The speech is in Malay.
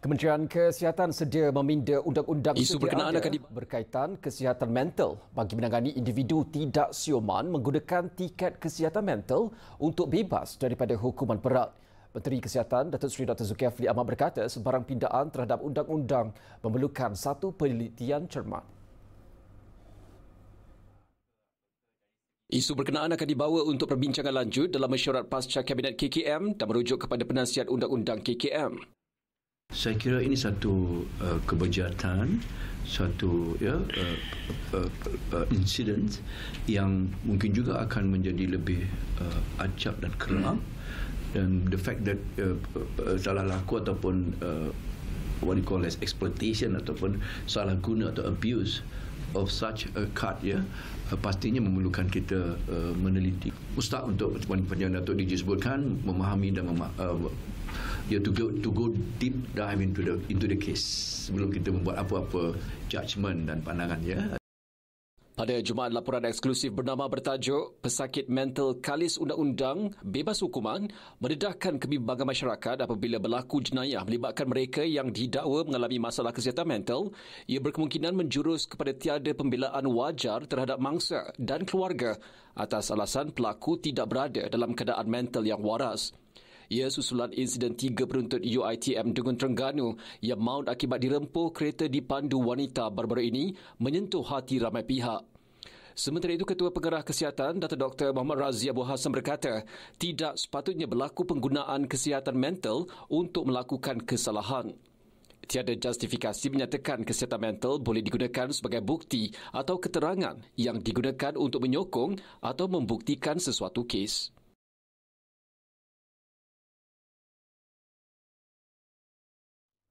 Kementerian Kesihatan sedia meminda undang-undang isu berkenaan akan berkaitan kesihatan mental bagi menangani individu tidak sioman menggunakan tiket kesihatan mental untuk bebas daripada hukuman berat. Menteri Kesihatan Datuk Seri Dr. Zulkifli Ahmad berkata sebarang pindaan terhadap undang-undang memerlukan satu penelitian cermat. Isu berkenaan akan dibawa untuk perbincangan lanjut dalam mesyuarat pasca Kabinet KKM dan merujuk kepada penasihat undang-undang KKM. Saya kira ini satu uh, kebejatan, satu ya, uh, uh, uh, insiden yang mungkin juga akan menjadi lebih uh, acap dan kerap, Dan the fact that uh, uh, salah laku ataupun uh, what you call as exploitation ataupun salah guna atau abuse of such a card ya yeah, uh, pastinya memerlukan kita uh, meneliti. Ustaz untuk penjelasan Datuk dijelaskan memahami dan mema- uh, ya to go to go deep dive into the into the case sebelum kita membuat apa-apa judgement dan pandangan ya. Pada Jumaat laporan eksklusif bernama bertajuk Pesakit Mental Kalis Undang-Undang Bebas Hukuman mendedahkan kebimbangan masyarakat apabila berlaku jenayah melibatkan mereka yang didakwa mengalami masalah kesihatan mental ia berkemungkinan menjurus kepada tiada pembelaan wajar terhadap mangsa dan keluarga atas alasan pelaku tidak berada dalam keadaan mental yang waras. Ia susulan insiden tiga penuntut UITM Dungun Terengganu yang maut akibat dirempuh kereta dipandu wanita baru-baru ini menyentuh hati ramai pihak. Sementara itu, Ketua Pengerah Kesihatan Dato' Dr. Muhammad Razi Abu Hassan berkata, tidak sepatutnya berlaku penggunaan kesihatan mental untuk melakukan kesalahan. Tiada justifikasi menyatakan kesihatan mental boleh digunakan sebagai bukti atau keterangan yang digunakan untuk menyokong atau membuktikan sesuatu kes.